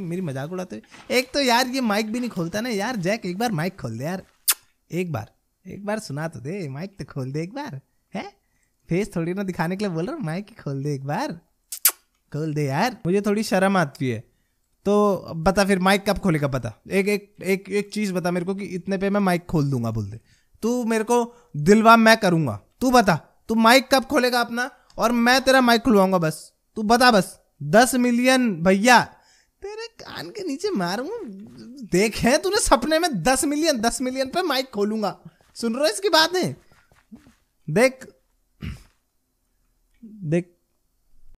मेरी मजाक उड़ाते हुए एक तो यार ये माइक भी नहीं खोलता ना यार जैक एक बार माइक खोल दे यार एक बार एक बार सुना तो दे माइक तो खोल दे एक बार है फेस थोड़ी ना दिखाने के लिए बोल रहा हूँ माइक खोल दे एक बार खोल दे यार मुझे थोड़ी शर्म आती है तो बता फिर माइक कब खोलेगा बता एक एक एक एक चीज़ बता मेरे को कि इतने पे मैं माइक खोल दूंगा बोल दे तू मेरे को दिलवा मैं करूंगा तू बता तू माइक कब खोलेगा अपना और मैं तेरा माइक खुलवाऊंगा बस तू बता बस दस मिलियन भैया कान के नीचे मारूंगा देखे तूने सपने में दस मिलियन दस मिलियन पे माइक खोलूंगा सुन रहे इसकी बात है देख देख